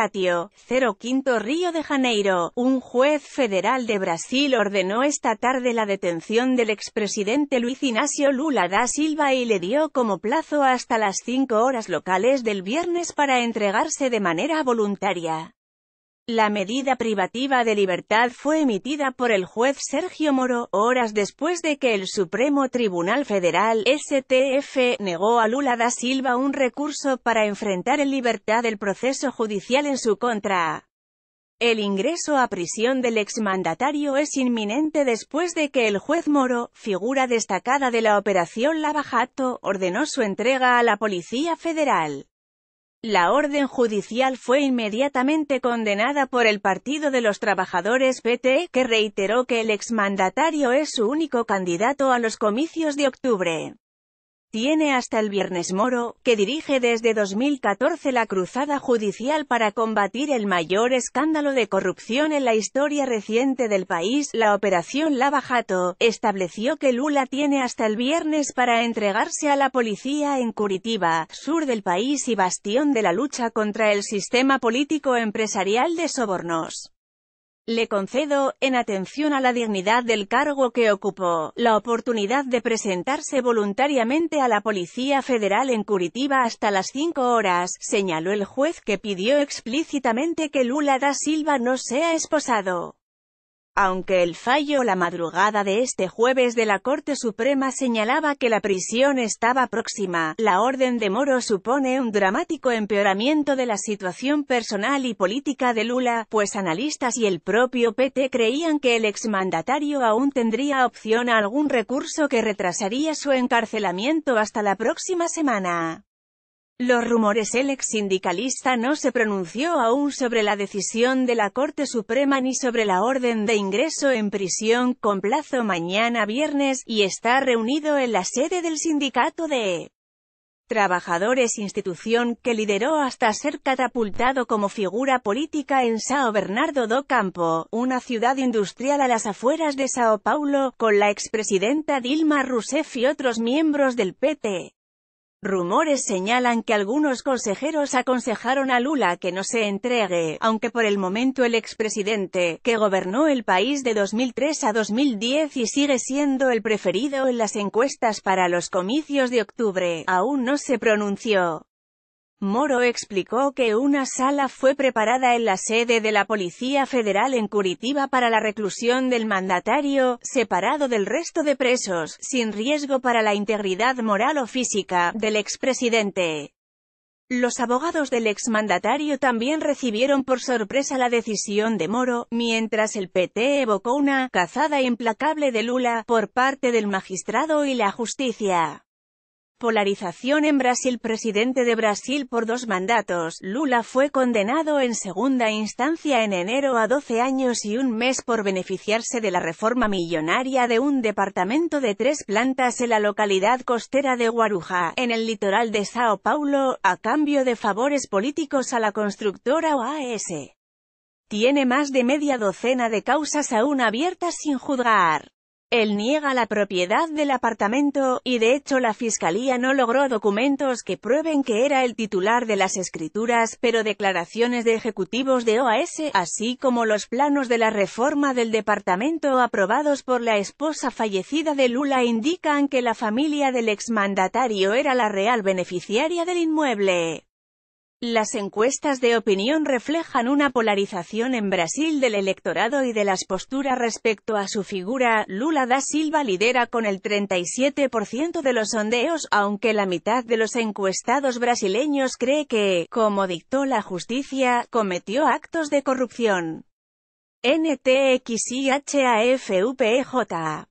Ratio, 05 Río de Janeiro, un juez federal de Brasil ordenó esta tarde la detención del expresidente Luis Ignacio Lula da Silva y le dio como plazo hasta las 5 horas locales del viernes para entregarse de manera voluntaria. La medida privativa de libertad fue emitida por el juez Sergio Moro, horas después de que el Supremo Tribunal Federal, STF, negó a Lula da Silva un recurso para enfrentar en libertad el proceso judicial en su contra. El ingreso a prisión del exmandatario es inminente después de que el juez Moro, figura destacada de la Operación Jato, ordenó su entrega a la Policía Federal. La orden judicial fue inmediatamente condenada por el Partido de los Trabajadores PT, que reiteró que el exmandatario es su único candidato a los comicios de octubre. Tiene hasta el viernes Moro, que dirige desde 2014 la cruzada judicial para combatir el mayor escándalo de corrupción en la historia reciente del país, la operación Lava Jato, estableció que Lula tiene hasta el viernes para entregarse a la policía en Curitiba, sur del país y bastión de la lucha contra el sistema político empresarial de sobornos. Le concedo, en atención a la dignidad del cargo que ocupó, la oportunidad de presentarse voluntariamente a la Policía Federal en Curitiba hasta las 5 horas, señaló el juez que pidió explícitamente que Lula da Silva no sea esposado aunque el fallo la madrugada de este jueves de la Corte Suprema señalaba que la prisión estaba próxima, la orden de Moro supone un dramático empeoramiento de la situación personal y política de Lula, pues analistas y el propio PT creían que el exmandatario aún tendría opción a algún recurso que retrasaría su encarcelamiento hasta la próxima semana. Los rumores El ex sindicalista no se pronunció aún sobre la decisión de la Corte Suprema ni sobre la orden de ingreso en prisión con plazo mañana viernes, y está reunido en la sede del sindicato de trabajadores institución que lideró hasta ser catapultado como figura política en Sao Bernardo do Campo, una ciudad industrial a las afueras de Sao Paulo, con la expresidenta Dilma Rousseff y otros miembros del PT. Rumores señalan que algunos consejeros aconsejaron a Lula que no se entregue, aunque por el momento el expresidente, que gobernó el país de 2003 a 2010 y sigue siendo el preferido en las encuestas para los comicios de octubre, aún no se pronunció. Moro explicó que una sala fue preparada en la sede de la Policía Federal en Curitiba para la reclusión del mandatario, separado del resto de presos, sin riesgo para la integridad moral o física, del expresidente. Los abogados del exmandatario también recibieron por sorpresa la decisión de Moro, mientras el PT evocó una «cazada implacable de Lula» por parte del magistrado y la justicia. Polarización en Brasil Presidente de Brasil por dos mandatos, Lula fue condenado en segunda instancia en enero a 12 años y un mes por beneficiarse de la reforma millonaria de un departamento de tres plantas en la localidad costera de Guarujá, en el litoral de Sao Paulo, a cambio de favores políticos a la constructora OAS. Tiene más de media docena de causas aún abiertas sin juzgar. Él niega la propiedad del apartamento, y de hecho la fiscalía no logró documentos que prueben que era el titular de las escrituras, pero declaraciones de ejecutivos de OAS, así como los planos de la reforma del departamento aprobados por la esposa fallecida de Lula indican que la familia del exmandatario era la real beneficiaria del inmueble. Las encuestas de opinión reflejan una polarización en Brasil del electorado y de las posturas respecto a su figura. Lula da Silva lidera con el 37% de los sondeos, aunque la mitad de los encuestados brasileños cree que, como dictó la justicia, cometió actos de corrupción. NTXIHAFUPEJA